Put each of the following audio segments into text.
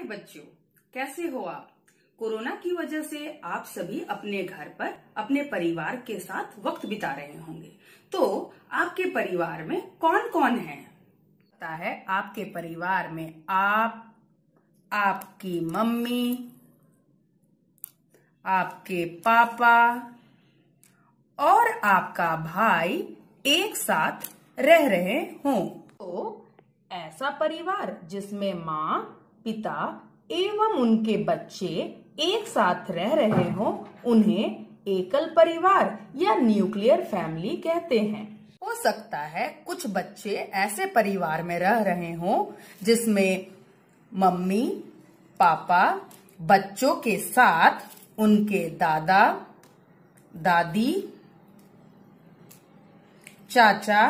प्यारे बच्चों कैसे हो आप कोरोना की वजह से आप सभी अपने घर पर अपने परिवार के साथ वक्त बिता रहे होंगे तो आपके परिवार में कौन कौन है पता है आपके परिवार में आप आपकी मम्मी आपके पापा और आपका भाई एक साथ रह रहे हों तो ऐसा परिवार जिसमें माँ पिता एवं उनके बच्चे एक साथ रह रहे हों उन्हें एकल परिवार या न्यूक्लियर फैमिली कहते हैं हो सकता है कुछ बच्चे ऐसे परिवार में रह रहे हों जिसमें मम्मी पापा बच्चों के साथ उनके दादा दादी चाचा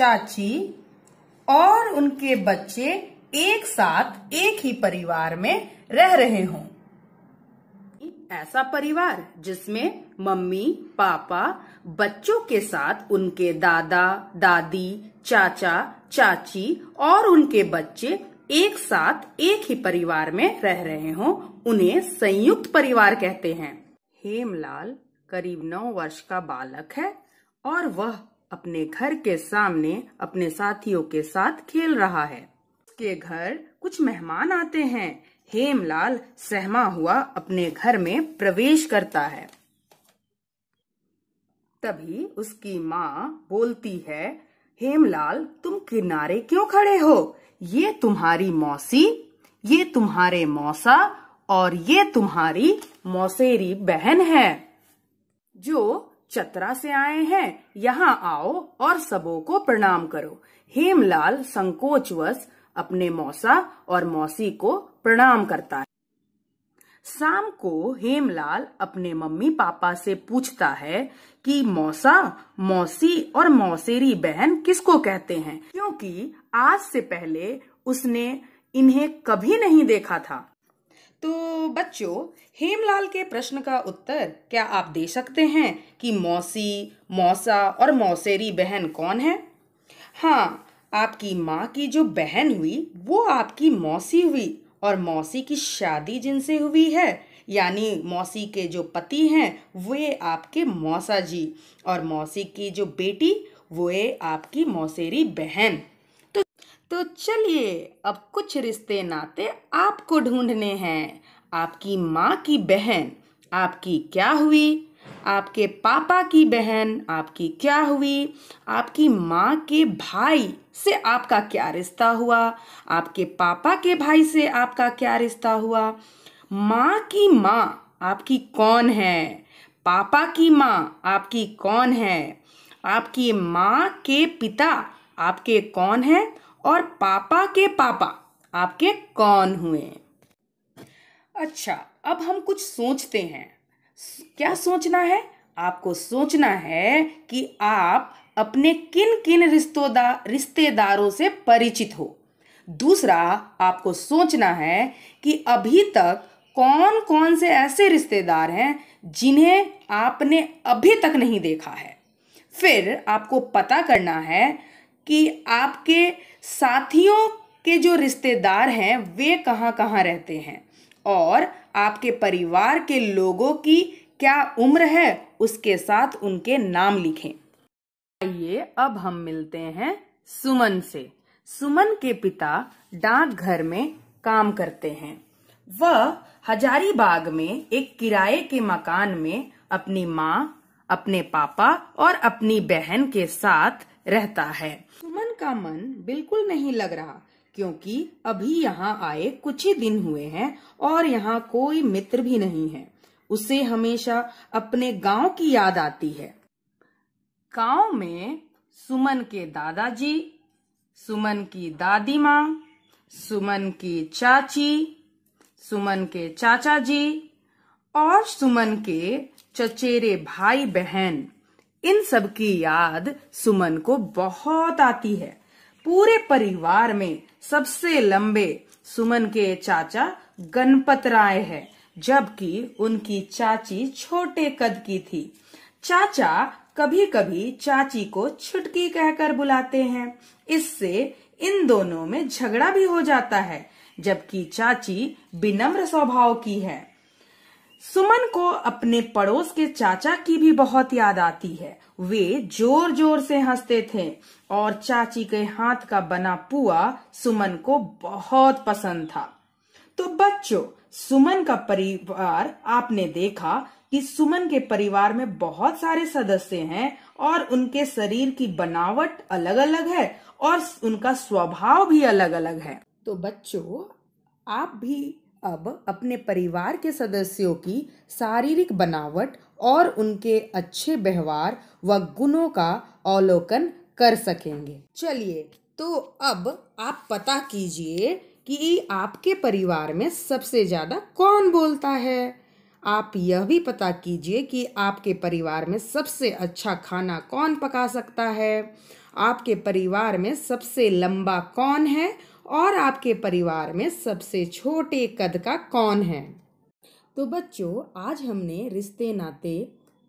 चाची और उनके बच्चे एक साथ एक ही परिवार में रह रहे हों ऐसा परिवार जिसमें मम्मी पापा बच्चों के साथ उनके दादा दादी चाचा चाची और उनके बच्चे एक साथ एक ही परिवार में रह रहे हों उन्हें संयुक्त परिवार कहते हैं हेमलाल करीब नौ वर्ष का बालक है और वह अपने घर के सामने अपने साथियों के साथ खेल रहा है के घर कुछ मेहमान आते हैं हेमलाल सहमा हुआ अपने घर में प्रवेश करता है तभी उसकी माँ बोलती है हेमलाल तुम किनारे क्यों खड़े हो ये तुम्हारी मौसी ये तुम्हारे मौसा और ये तुम्हारी मौसेरी बहन है जो चतरा से आए हैं यहाँ आओ और सबों को प्रणाम करो हेमलाल संकोचवश अपने मौसा और मौसी को प्रणाम करता है शाम को हेमलाल अपने मम्मी पापा से पूछता है कि मौसा मौसी और मौसेरी बहन किसको कहते हैं क्योंकि आज से पहले उसने इन्हें कभी नहीं देखा था तो बच्चों हेमलाल के प्रश्न का उत्तर क्या आप दे सकते हैं कि मौसी मौसा और मौसेरी बहन कौन है हाँ आपकी माँ की जो बहन हुई वो आपकी मौसी हुई और मौसी की शादी जिनसे हुई है यानी मौसी के जो पति हैं वे आपके मौसा जी और मौसी की जो बेटी वे आपकी मौसेरी बहन तो तो चलिए अब कुछ रिश्ते नाते आपको ढूंढने हैं आपकी माँ की बहन आपकी क्या हुई आपके पापा की बहन आपकी क्या हुई आपकी माँ के भाई से आपका क्या रिश्ता हुआ आपके पापा के भाई से आपका क्या रिश्ता हुआ माँ की माँ आपकी कौन है पापा की माँ आपकी कौन है आपकी माँ के पिता आपके कौन है और पापा के पापा आपके कौन हुए अच्छा अब हम कुछ सोचते हैं क्या सोचना है आपको सोचना है कि आप अपने किन किन रिश्तोदा रिश्तेदारों से परिचित हो दूसरा आपको सोचना है कि अभी तक कौन कौन से ऐसे रिश्तेदार हैं जिन्हें आपने अभी तक नहीं देखा है फिर आपको पता करना है कि आपके साथियों के जो रिश्तेदार हैं वे कहाँ कहाँ रहते हैं और आपके परिवार के लोगों की क्या उम्र है उसके साथ उनके नाम लिखें आइए अब हम मिलते हैं सुमन से सुमन के पिता डाकघर में काम करते हैं वह हजारीबाग में एक किराए के मकान में अपनी माँ अपने पापा और अपनी बहन के साथ रहता है सुमन का मन बिल्कुल नहीं लग रहा क्योंकि अभी यहाँ आए कुछ ही दिन हुए हैं और यहाँ कोई मित्र भी नहीं है उसे हमेशा अपने गांव की याद आती है गांव में सुमन के दादाजी सुमन की दादी माँ सुमन की चाची सुमन के चाचा जी और सुमन के चचेरे भाई बहन इन सब की याद सुमन को बहुत आती है पूरे परिवार में सबसे लंबे सुमन के चाचा गणपत राय है जबकि उनकी चाची छोटे कद की थी चाचा कभी कभी चाची को छुटकी कहकर बुलाते हैं इससे इन दोनों में झगड़ा भी हो जाता है जबकि चाची विनम्र स्वभाव की है सुमन को अपने पड़ोस के चाचा की भी बहुत याद आती है वे जोर जोर से हंसते थे और चाची के हाथ का बना पुआ सुमन को बहुत पसंद था तो बच्चों सुमन का परिवार आपने देखा कि सुमन के परिवार में बहुत सारे सदस्य हैं और उनके शरीर की बनावट अलग अलग है और उनका स्वभाव भी अलग अलग है तो बच्चों आप भी अब अपने परिवार के सदस्यों की शारीरिक बनावट और उनके अच्छे व्यवहार व गुणों का अवलोकन कर सकेंगे चलिए तो अब आप पता कीजिए कि आपके परिवार में सबसे ज़्यादा कौन बोलता है आप यह भी पता कीजिए कि आपके परिवार में सबसे अच्छा खाना कौन पका सकता है आपके परिवार में सबसे लंबा कौन है और आपके परिवार में सबसे छोटे कद का कौन है तो बच्चों आज हमने रिश्ते नाते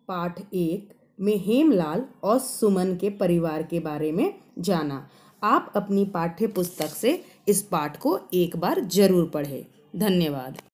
पाठ एक में हेमलाल और सुमन के परिवार के बारे में जाना आप अपनी पाठ्य पुस्तक से इस पाठ को एक बार जरूर पढ़ें धन्यवाद